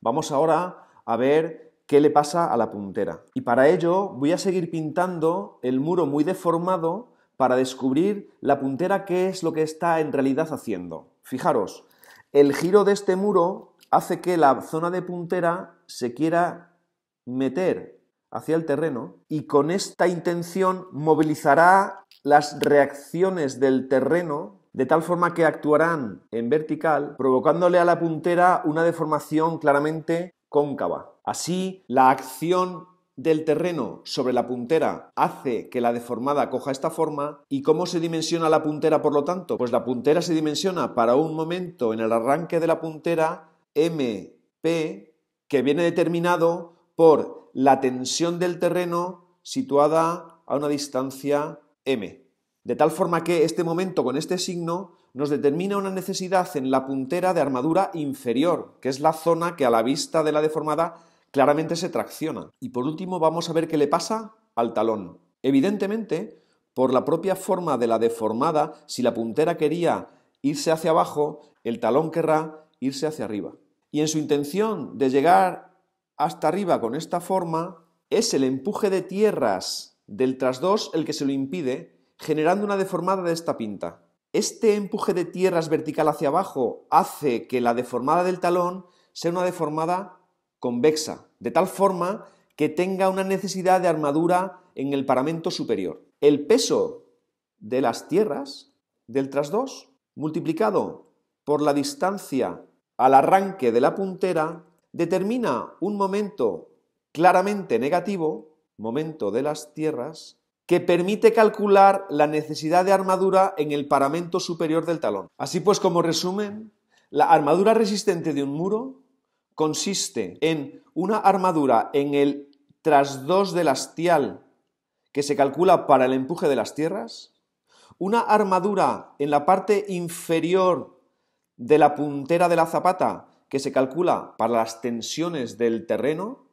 Vamos ahora a ver qué le pasa a la puntera. Y para ello voy a seguir pintando el muro muy deformado para descubrir la puntera qué es lo que está en realidad haciendo. Fijaros, el giro de este muro hace que la zona de puntera se quiera meter hacia el terreno y con esta intención movilizará las reacciones del terreno de tal forma que actuarán en vertical, provocándole a la puntera una deformación claramente cóncava. Así, la acción del terreno sobre la puntera hace que la deformada coja esta forma y cómo se dimensiona la puntera por lo tanto pues la puntera se dimensiona para un momento en el arranque de la puntera mp que viene determinado por la tensión del terreno situada a una distancia m de tal forma que este momento con este signo nos determina una necesidad en la puntera de armadura inferior, que es la zona que a la vista de la deformada claramente se tracciona. Y por último vamos a ver qué le pasa al talón. Evidentemente, por la propia forma de la deformada, si la puntera quería irse hacia abajo, el talón querrá irse hacia arriba. Y en su intención de llegar hasta arriba con esta forma, es el empuje de tierras del trasdos el que se lo impide generando una deformada de esta pinta. Este empuje de tierras vertical hacia abajo hace que la deformada del talón sea una deformada convexa, de tal forma que tenga una necesidad de armadura en el paramento superior. El peso de las tierras del trasdos multiplicado por la distancia al arranque de la puntera determina un momento claramente negativo, momento de las tierras, que permite calcular la necesidad de armadura en el paramento superior del talón. Así pues, como resumen, la armadura resistente de un muro consiste en una armadura en el trasdos del astial que se calcula para el empuje de las tierras, una armadura en la parte inferior de la puntera de la zapata que se calcula para las tensiones del terreno,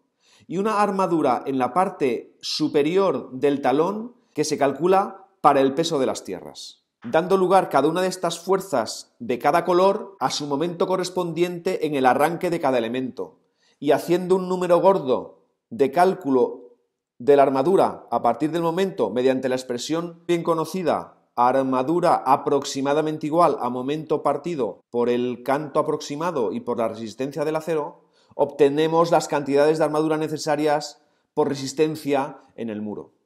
y una armadura en la parte superior del talón que se calcula para el peso de las tierras, dando lugar cada una de estas fuerzas de cada color a su momento correspondiente en el arranque de cada elemento, y haciendo un número gordo de cálculo de la armadura a partir del momento mediante la expresión bien conocida armadura aproximadamente igual a momento partido por el canto aproximado y por la resistencia del acero, obtenemos las cantidades de armadura necesarias por resistencia en el muro.